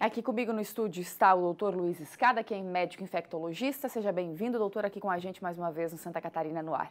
Aqui comigo no estúdio está o doutor Luiz Escada, que é médico infectologista. Seja bem-vindo, doutor, aqui com a gente mais uma vez no Santa Catarina no ar.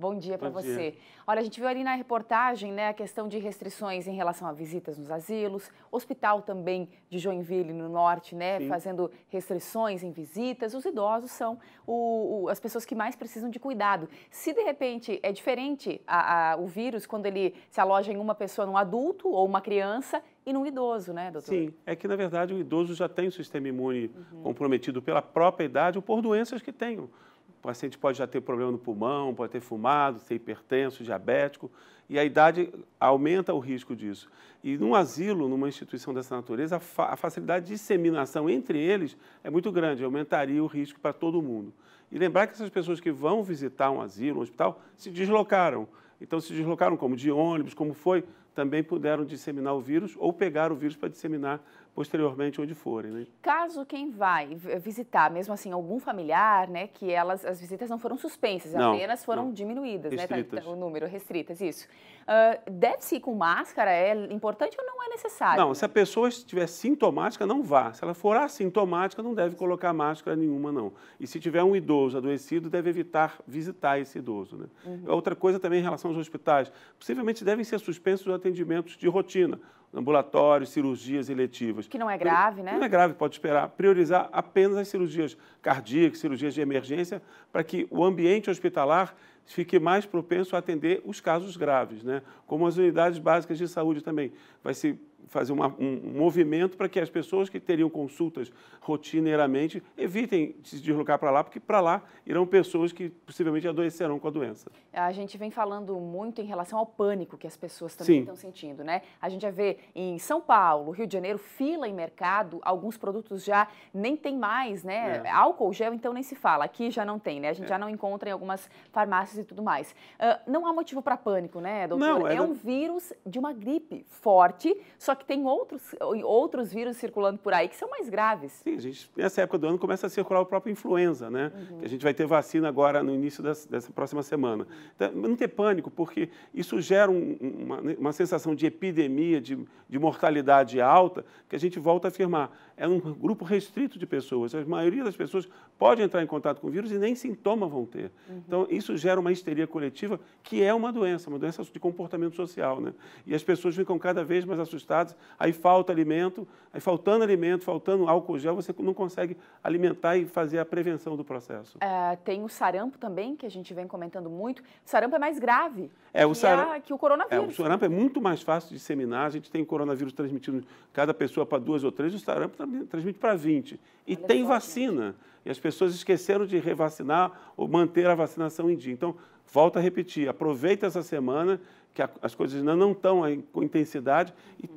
Bom dia para você. Olha, a gente viu ali na reportagem né, a questão de restrições em relação a visitas nos asilos, hospital também de Joinville, no norte, né, fazendo restrições em visitas. Os idosos são o, o, as pessoas que mais precisam de cuidado. Se de repente é diferente a, a, o vírus quando ele se aloja em uma pessoa, num adulto ou uma criança, e num idoso, né, doutor? Sim, é que na verdade o idoso já tem o sistema imune uhum. comprometido pela própria idade ou por doenças que tenham. O paciente pode já ter problema no pulmão, pode ter fumado, ser hipertenso, diabético, e a idade aumenta o risco disso. E num asilo, numa instituição dessa natureza, a, fa a facilidade de disseminação entre eles é muito grande, aumentaria o risco para todo mundo. E lembrar que essas pessoas que vão visitar um asilo, um hospital, se deslocaram. Então, se deslocaram como? De ônibus, como foi? Também puderam disseminar o vírus ou pegar o vírus para disseminar posteriormente onde forem. Né? Caso quem vai visitar, mesmo assim, algum familiar, né, que elas, as visitas não foram suspensas, não, apenas foram não. diminuídas, né, tá, tá, restritas. né, o número, restritas, isso. Uh, Deve-se ir com máscara? É importante ou não é necessário? Não, se a pessoa estiver sintomática, não vá. Se ela for assintomática, não deve colocar máscara nenhuma, não. E se tiver um idoso adoecido, deve evitar visitar esse idoso. Né? Uhum. Outra coisa também em relação aos hospitais, possivelmente devem ser suspensos os atendimentos de rotina, ambulatórios, cirurgias eletivas. Que não é grave, né? Não é grave, pode esperar. Priorizar apenas as cirurgias cardíacas, cirurgias de emergência, para que o ambiente hospitalar fique mais propenso a atender os casos graves, né? como as unidades básicas de saúde também. Vai se fazer uma, um movimento para que as pessoas que teriam consultas rotineiramente evitem se deslocar para lá, porque para lá irão pessoas que possivelmente adoecerão com a doença. A gente vem falando muito em relação ao pânico que as pessoas também Sim. estão sentindo, né? A gente já vê em São Paulo, Rio de Janeiro, fila em mercado, alguns produtos já nem tem mais, né? É. Álcool, gel, então nem se fala. Aqui já não tem, né? A gente é. já não encontra em algumas farmácias e tudo mais. Uh, não há motivo para pânico, né, doutor? Não, é, é um vírus de uma gripe forte, só que tem outros, outros vírus circulando por aí que são mais graves. Sim, a gente, nessa época do ano começa a circular o próprio influenza, né? Uhum. A gente vai ter vacina agora no início dessa, dessa próxima semana. Então, não ter pânico, porque isso gera um, uma, uma, sensação de epidemia, de, de mortalidade alta, que a gente volta a afirmar. É um grupo restrito de pessoas. A maioria das pessoas pode entrar em contato com o vírus e nem sintoma vão ter. Uhum. Então, isso gera uma histeria coletiva, que é uma doença, uma doença de comportamento social, né? E as pessoas ficam cada vez mais assustadas aí falta alimento, aí faltando alimento, faltando álcool gel, você não consegue alimentar e fazer a prevenção do processo. É, tem o sarampo também, que a gente vem comentando muito. O sarampo é mais grave é, o que, sarampo, a, que o coronavírus. É, o sarampo é muito mais fácil de disseminar, a gente tem o coronavírus transmitindo cada pessoa para duas ou três, o sarampo transmite para 20. E Olha tem vacina, e as pessoas esqueceram de revacinar ou manter a vacinação em dia. Então, volta a repetir, aproveita essa semana que as coisas ainda não estão com intensidade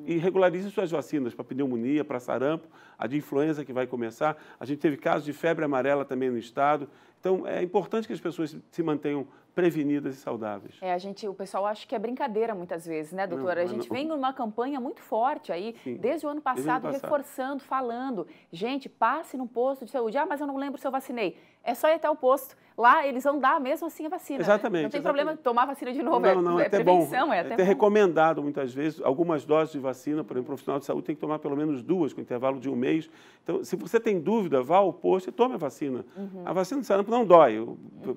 e, e regularize suas vacinas para pneumonia, para sarampo, a de influenza que vai começar. A gente teve casos de febre amarela também no estado. Então é importante que as pessoas se mantenham prevenidas e saudáveis. É, a gente, o pessoal acha que é brincadeira muitas vezes, né, doutora? Não, a gente não. vem numa campanha muito forte aí, Sim, desde o ano passado, ano passado, reforçando, falando. Gente, passe num posto de saúde. Ah, mas eu não lembro se eu vacinei. É só ir até o posto lá eles vão dar mesmo assim a vacina. Né? Exatamente. Né? Não tem exatamente. problema tomar vacina de novo. Não, é não, é, é até prevenção, bom. É, é até, até bom. recomendado muitas vezes algumas doses de vacina, por exemplo, um profissional de saúde tem que tomar pelo menos duas com intervalo de um mês. Então, se você tem dúvida, vá ao posto e tome a vacina. Uhum. A vacina do sarampo não dói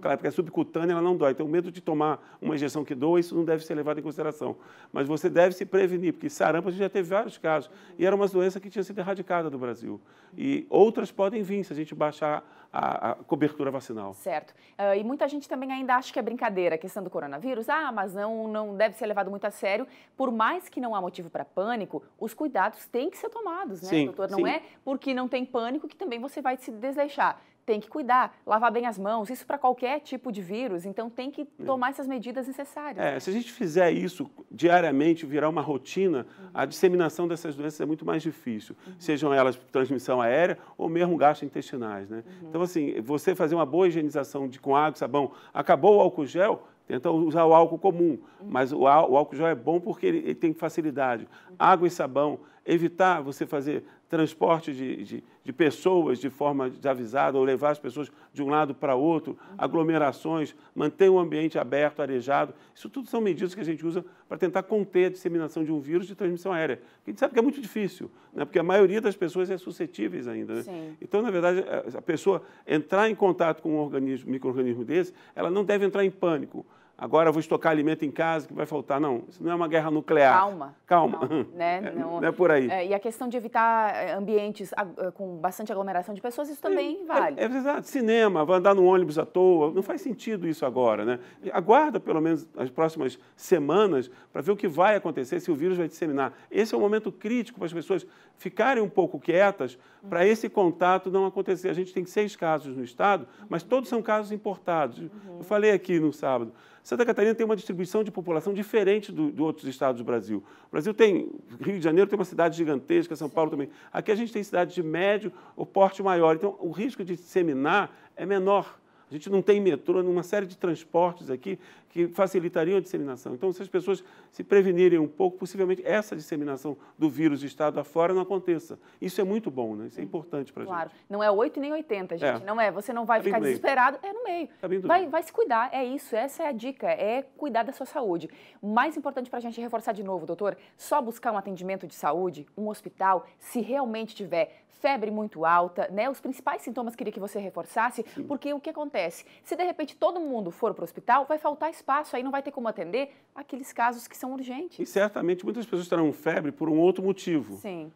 claro, porque é subcutânea, ela não dói. Então, medo de tomar uma injeção que doa, isso não deve ser levado em consideração. Mas você deve se prevenir, porque sarampo a gente já teve vários casos. E era uma doença que tinha sido erradicada do Brasil. E outras podem vir se a gente baixar a, a cobertura vacinal. Certo. Uh, e muita gente também ainda acha que é brincadeira a questão do coronavírus. Ah, mas não, não deve ser levado muito a sério. Por mais que não há motivo para pânico, os cuidados têm que ser tomados, né, sim, doutor? Não sim. é porque não tem pânico que também você vai se desleixar tem que cuidar, lavar bem as mãos, isso para qualquer tipo de vírus, então tem que é. tomar essas medidas necessárias. É, se a gente fizer isso diariamente, virar uma rotina, uhum. a disseminação dessas doenças é muito mais difícil, uhum. sejam elas transmissão aérea ou mesmo gastrointestinais, né? Uhum. Então, assim, você fazer uma boa higienização de, com água e sabão, acabou o álcool gel, Tenta usar o álcool comum, uhum. mas o, álcool já é bom porque ele, ele tem facilidade. Uhum. Água e sabão, evitar você fazer transporte de, de, de, pessoas de forma desavisada ou levar as pessoas de um lado para outro, aglomerações, manter o ambiente aberto, arejado. Isso tudo são medidas que a gente usa para tentar conter a disseminação de um vírus de transmissão aérea. A gente sabe que é muito difícil, né? porque a maioria das pessoas é suscetíveis ainda. Né? Então, na verdade, a pessoa entrar em contato com um organismo, microorganismo desse, ela não deve entrar em pânico agora vou estocar alimento em casa que vai faltar. Não, isso não é uma guerra nuclear. Calma. Calma. Não, né? É, não, não é por aí. É, e a questão de evitar eh, ambientes ah, eh, com bastante aglomeração de pessoas, isso também é, vale. É, é, verdade. cinema, vai andar no ônibus à toa, não faz sentido isso agora, né? Aguarda pelo menos as próximas semanas para ver o que vai acontecer, se o vírus vai disseminar. Esse é o momento crítico para as pessoas ficarem um pouco quietas para uhum. esse contato não acontecer. A gente tem seis casos no estado, mas todos são casos importados. Uhum. Eu falei aqui no sábado. Santa Catarina tem uma distribuição de população diferente do, outros estados do Brasil. O Brasil tem, Rio de Janeiro tem uma cidade gigantesca, São Paulo também. Aqui a gente tem cidades de médio ou porte maior, então o risco de disseminar é menor. A gente não tem metrô, uma série de transportes aqui que facilitariam a disseminação. Então, se as pessoas se prevenirem um pouco, possivelmente essa disseminação do vírus de estado afora não aconteça. Isso é muito bom, né? Isso é hum. importante para a claro. gente. Claro, não é 8 nem 80, gente. É. Não é, você não vai tá ficar desesperado, é no meio. Tá vai, vai, se cuidar, é isso, essa é a dica, é cuidar da sua saúde. Mais importante para a gente reforçar de novo, doutor, só buscar um atendimento de saúde, um hospital, se realmente tiver febre muito alta, né? Os principais sintomas queria que você reforçasse, Sim. porque o que acontece? Se de repente todo mundo for para o hospital, vai faltar espaço espaço aí não vai ter como atender aqueles casos que são urgentes. E certamente muitas pessoas terão febre por um outro motivo. Sim.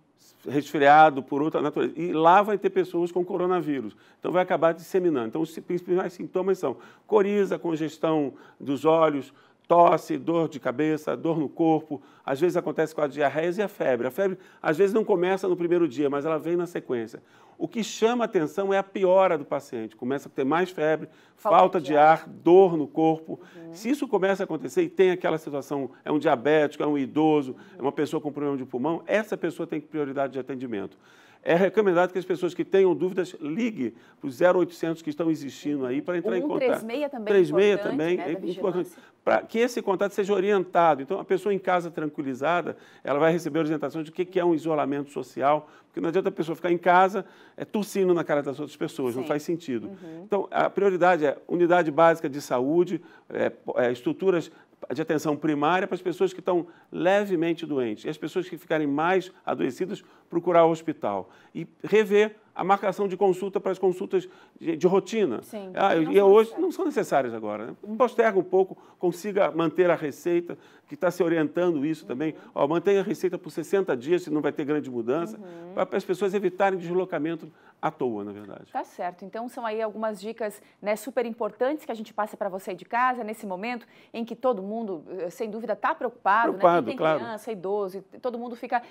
Resfriado, por outra natureza. E lá vai ter pessoas com coronavírus. Então vai acabar disseminando. Então os principais sintomas são coriza, congestão dos olhos, tosse, dor de cabeça, dor no corpo, às vezes acontece com a diarreia e a febre. A febre às vezes não começa no primeiro dia, mas ela vem na sequência. O que chama atenção é a piora do paciente. Começa a ter mais febre, falta, falta de ar, ar, dor no corpo. Uhum. Se isso começa a acontecer e tem aquela situação, é um diabético, é um idoso, uhum. é uma pessoa com problema de pulmão, essa pessoa tem prioridade de atendimento. É recomendado que as pessoas que tenham dúvidas ligue para os 0800 que estão existindo aí para entrar em contato. 36 também 36 é também né, é importante para que esse contato seja orientado. Então, a pessoa em casa tranquilizada, ela vai receber a orientação de o que é um isolamento social, porque não adianta a pessoa ficar em casa é, tossindo na cara das outras pessoas, Sim. não faz sentido. Uhum. Então, a prioridade é unidade básica de saúde, é, é, estruturas de atenção primária para as pessoas que estão levemente doentes e as pessoas que ficarem mais adoecidas procurar o hospital e rever a marcação de consulta para as consultas de, de rotina. Sim, ah, não e hoje não são necessárias agora. Né? Posterga um pouco, consiga manter a receita, que está se orientando isso uhum. também. Ó, mantenha a receita por 60 dias, se não vai ter grande mudança, uhum. para as pessoas evitarem deslocamento à toa, na verdade. Tá certo. Então são aí algumas dicas né, super importantes que a gente passa para você de casa nesse momento em que todo mundo, eh, sem dúvida, está preocupado. preocupado né? tem claro. criança, idoso, todo mundo fica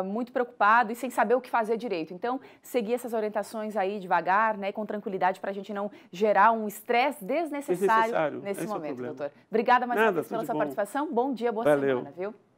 uh, muito preocupado e sem saber o que fazer direito. Então seguir essas orientações aí devagar, né, com tranquilidade para a gente não gerar um estresse desnecessário, desnecessário, nesse Esse é momento, é doutor. Obrigada mais Nada, uma vez pela sua bom. participação. Bom dia, boa Valeu. semana, viu?